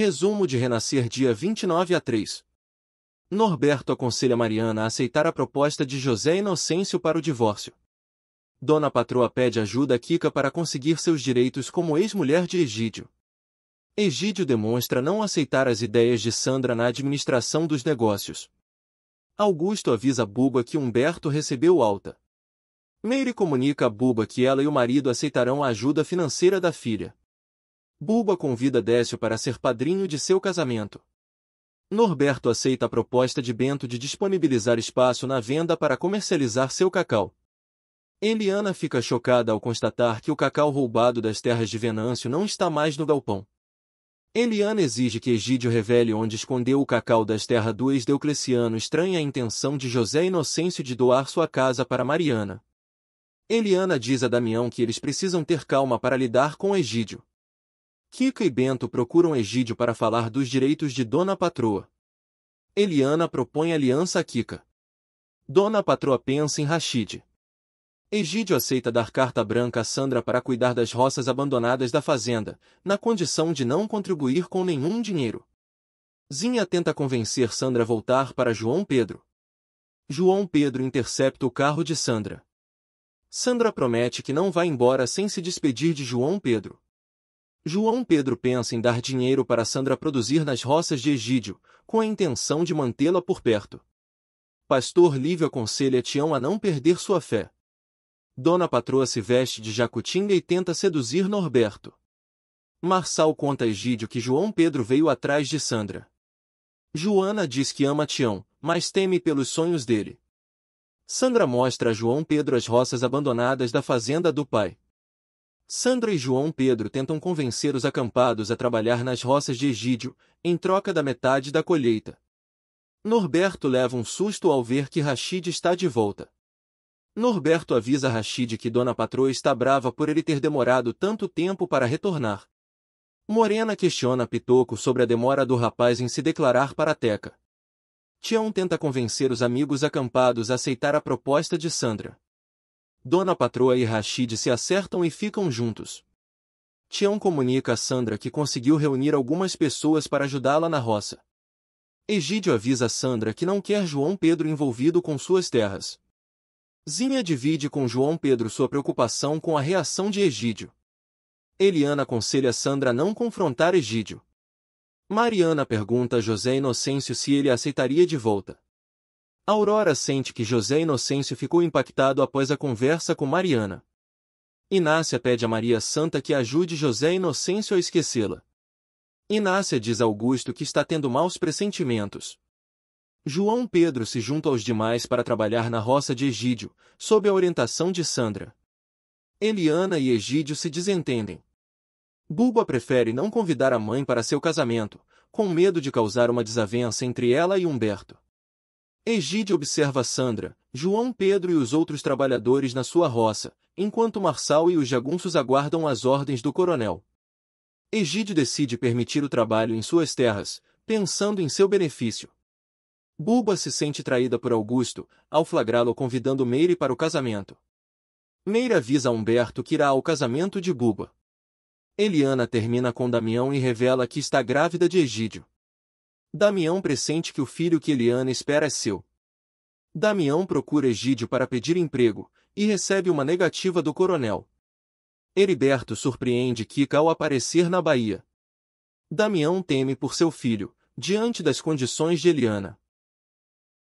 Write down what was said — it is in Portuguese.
Resumo de Renascer dia 29 a 3. Norberto aconselha Mariana a aceitar a proposta de José Inocêncio para o divórcio. Dona Patroa pede ajuda a Kika para conseguir seus direitos como ex-mulher de Egídio. Egídio demonstra não aceitar as ideias de Sandra na administração dos negócios. Augusto avisa Buba que Humberto recebeu alta. Meire comunica a Buba que ela e o marido aceitarão a ajuda financeira da filha. Bulba convida Décio para ser padrinho de seu casamento. Norberto aceita a proposta de Bento de disponibilizar espaço na venda para comercializar seu cacau. Eliana fica chocada ao constatar que o cacau roubado das terras de Venâncio não está mais no galpão. Eliana exige que Egídio revele onde escondeu o cacau das terras do ex-Deucleciano estranha a intenção de José Inocêncio de doar sua casa para Mariana. Eliana diz a Damião que eles precisam ter calma para lidar com Egídio. Kika e Bento procuram Egídio para falar dos direitos de Dona Patroa. Eliana propõe aliança a Kika. Dona Patroa pensa em Rachid. Egídio aceita dar carta branca a Sandra para cuidar das roças abandonadas da fazenda, na condição de não contribuir com nenhum dinheiro. Zinha tenta convencer Sandra a voltar para João Pedro. João Pedro intercepta o carro de Sandra. Sandra promete que não vai embora sem se despedir de João Pedro. João Pedro pensa em dar dinheiro para Sandra produzir nas roças de Egídio, com a intenção de mantê-la por perto. Pastor Lívio aconselha Tião a não perder sua fé. Dona Patroa se veste de jacutinga e tenta seduzir Norberto. Marçal conta a Egídio que João Pedro veio atrás de Sandra. Joana diz que ama Tião, mas teme pelos sonhos dele. Sandra mostra a João Pedro as roças abandonadas da fazenda do pai. Sandra e João Pedro tentam convencer os acampados a trabalhar nas roças de Egídio, em troca da metade da colheita. Norberto leva um susto ao ver que Rachid está de volta. Norberto avisa Rachid que Dona Patroa está brava por ele ter demorado tanto tempo para retornar. Morena questiona Pitoco sobre a demora do rapaz em se declarar para a Teca. Tião tenta convencer os amigos acampados a aceitar a proposta de Sandra. Dona Patroa e Rashid se acertam e ficam juntos. Tião comunica a Sandra que conseguiu reunir algumas pessoas para ajudá-la na roça. Egídio avisa a Sandra que não quer João Pedro envolvido com suas terras. Zinha divide com João Pedro sua preocupação com a reação de Egídio. Eliana aconselha Sandra a não confrontar Egídio. Mariana pergunta a José Inocêncio se ele aceitaria de volta. Aurora sente que José Inocêncio ficou impactado após a conversa com Mariana. Inácia pede a Maria Santa que ajude José Inocêncio a esquecê-la. Inácia diz a Augusto que está tendo maus pressentimentos. João Pedro se junta aos demais para trabalhar na roça de Egídio, sob a orientação de Sandra. Eliana e Egídio se desentendem. Bulba prefere não convidar a mãe para seu casamento, com medo de causar uma desavença entre ela e Humberto. Egide observa Sandra, João Pedro e os outros trabalhadores na sua roça, enquanto Marçal e os jagunços aguardam as ordens do coronel. Egídio decide permitir o trabalho em suas terras, pensando em seu benefício. Bulba se sente traída por Augusto, ao flagrá-lo convidando Meire para o casamento. Meire avisa a Humberto que irá ao casamento de Bulba. Eliana termina com Damião e revela que está grávida de Egídio. Damião pressente que o filho que Eliana espera é seu. Damião procura Egídio para pedir emprego, e recebe uma negativa do coronel. Heriberto surpreende Kika ao aparecer na Bahia. Damião teme por seu filho, diante das condições de Eliana.